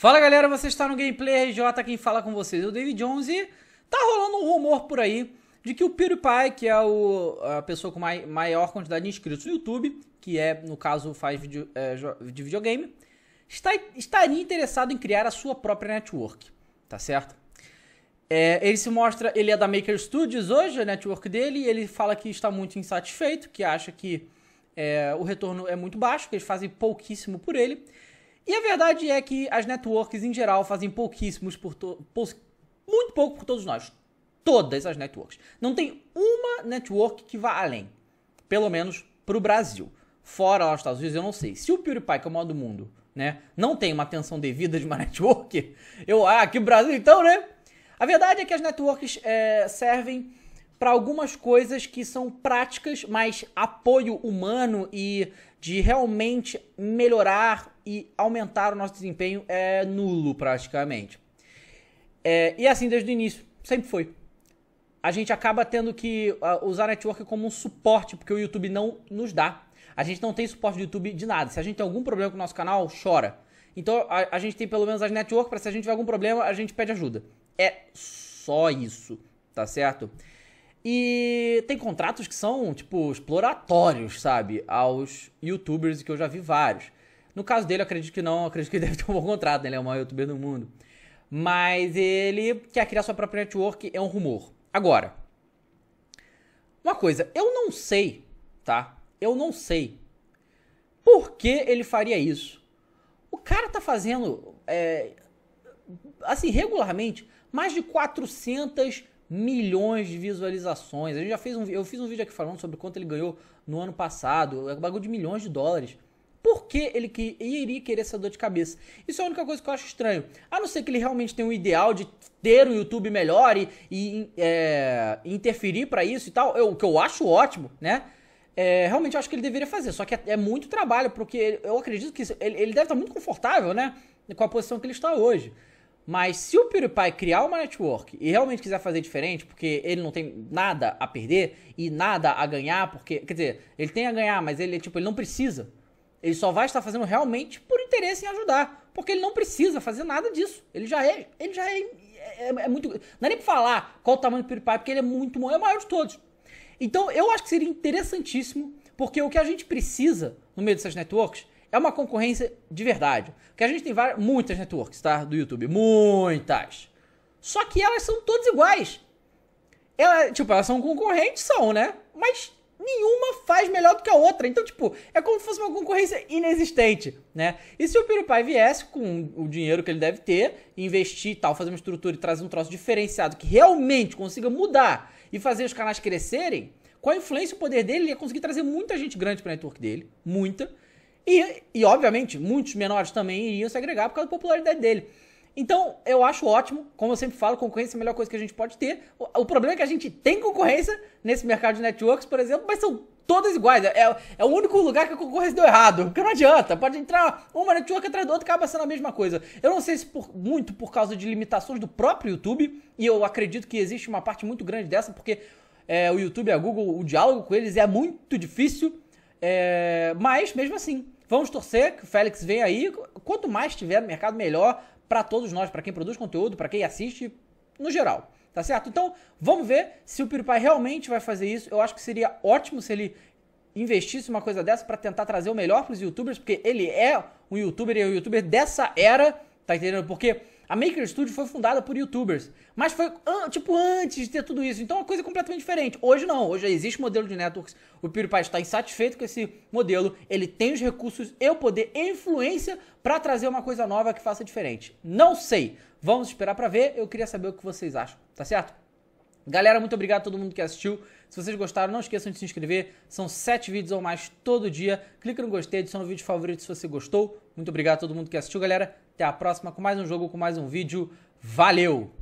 Fala galera, você está no Gameplay RJ, quem fala com vocês é o David Jones e tá rolando um rumor por aí de que o PewDiePie, que é o, a pessoa com mai, maior quantidade de inscritos no YouTube, que é, no caso, faz é, de videogame, está, estaria interessado em criar a sua própria network, tá certo? É, ele se mostra, ele é da Maker Studios hoje, a network dele, e ele fala que está muito insatisfeito, que acha que é, o retorno é muito baixo, que eles fazem pouquíssimo por ele, e a verdade é que as networks em geral fazem pouquíssimos por muito pouco por todos nós. Todas as networks. Não tem uma network que vá além. Pelo menos para o Brasil. Fora lá nos Estados Unidos, eu não sei. Se o PewDiePie, que é o maior do mundo, né, não tem uma atenção devida de uma network, eu. Ah, que Brasil então, né? A verdade é que as networks é, servem para algumas coisas que são práticas, mas apoio humano e de realmente melhorar e aumentar o nosso desempenho é nulo praticamente. É, e é assim desde o início, sempre foi. A gente acaba tendo que ah, usar a network como um suporte, porque o YouTube não nos dá. A gente não tem suporte do YouTube de nada. Se a gente tem algum problema com o nosso canal, chora. Então a, a gente tem pelo menos as network para se a gente tiver algum problema, a gente pede ajuda. É só isso, tá certo? E tem contratos que são, tipo, exploratórios, sabe? Aos youtubers, que eu já vi vários. No caso dele, acredito que não, acredito que ele deve ter um bom contrato, né? ele é o maior youtuber do mundo. Mas ele quer criar sua própria network, é um rumor. Agora, uma coisa, eu não sei, tá? Eu não sei por que ele faria isso. O cara tá fazendo, é, assim, regularmente, mais de 400 milhões de visualizações. A gente já fez um, eu fiz um vídeo aqui falando sobre quanto ele ganhou no ano passado, é um bagulho de milhões de dólares. Por que ele que, iria querer essa dor de cabeça? Isso é a única coisa que eu acho estranho. A não ser que ele realmente tenha um ideal de ter um YouTube melhor e, e é, interferir para isso e tal, o que eu acho ótimo, né? É, realmente acho que ele deveria fazer, só que é, é muito trabalho, porque eu acredito que ele, ele deve estar muito confortável, né? Com a posição que ele está hoje. Mas se o PewDiePie criar uma network e realmente quiser fazer diferente, porque ele não tem nada a perder e nada a ganhar, porque, quer dizer, ele tem a ganhar, mas ele, tipo, ele não precisa ele só vai estar fazendo realmente por interesse em ajudar. Porque ele não precisa fazer nada disso. Ele já é. Ele já é. é, é, é muito. Não é nem pra falar qual o tamanho do PewDiePie, porque ele é muito. É o maior de todos. Então eu acho que seria interessantíssimo, porque o que a gente precisa no meio dessas networks é uma concorrência de verdade. Porque a gente tem várias, muitas networks, tá? Do YouTube. Muitas. Só que elas são todas iguais. Ela, tipo, elas são concorrentes, são, né? Mas nenhuma faz melhor do que a outra. Então, tipo, é como se fosse uma concorrência inexistente, né? E se o Piripai viesse com o dinheiro que ele deve ter, investir e tal, fazer uma estrutura e trazer um troço diferenciado que realmente consiga mudar e fazer os canais crescerem, com a influência e o poder dele, ele ia conseguir trazer muita gente grande para a network dele, muita. E, e, obviamente, muitos menores também iriam se agregar por causa da popularidade dele. Então, eu acho ótimo, como eu sempre falo, concorrência é a melhor coisa que a gente pode ter. O, o problema é que a gente tem concorrência nesse mercado de networks, por exemplo, mas são todas iguais. É, é, o único lugar que a concorrência deu errado. Porque não adianta. Pode entrar uma network atrás da outra, acaba sendo a mesma coisa. Eu não sei se por, muito por causa de limitações do próprio YouTube, e eu acredito que existe uma parte muito grande dessa, porque é, o YouTube e a Google, o diálogo com eles é muito difícil. É, mas, mesmo assim, vamos torcer que o Félix venha aí. Quanto mais tiver no mercado, melhor para todos nós, para quem produz conteúdo, para quem assiste, no geral. Tá certo? Então, vamos ver se o PewDiePie realmente vai fazer isso. Eu acho que seria ótimo se ele investisse uma coisa dessa para tentar trazer o melhor para os youtubers, porque ele é um youtuber e é um youtuber dessa era, tá entendendo? Porque a Maker Studio foi fundada por youtubers, mas foi tipo antes de ter tudo isso, então é uma coisa completamente diferente. Hoje não, hoje já existe modelo de networks, o PewDiePie está insatisfeito com esse modelo, ele tem os recursos e o poder e influência para trazer uma coisa nova que faça diferente. Não sei, vamos esperar para ver, eu queria saber o que vocês acham, tá certo? Galera, muito obrigado a todo mundo que assistiu. Se vocês gostaram, não esqueçam de se inscrever. São sete vídeos ou mais todo dia. Clica no gostei, adiciona o vídeo favorito se você gostou. Muito obrigado a todo mundo que assistiu, galera. Até a próxima com mais um jogo, com mais um vídeo. Valeu!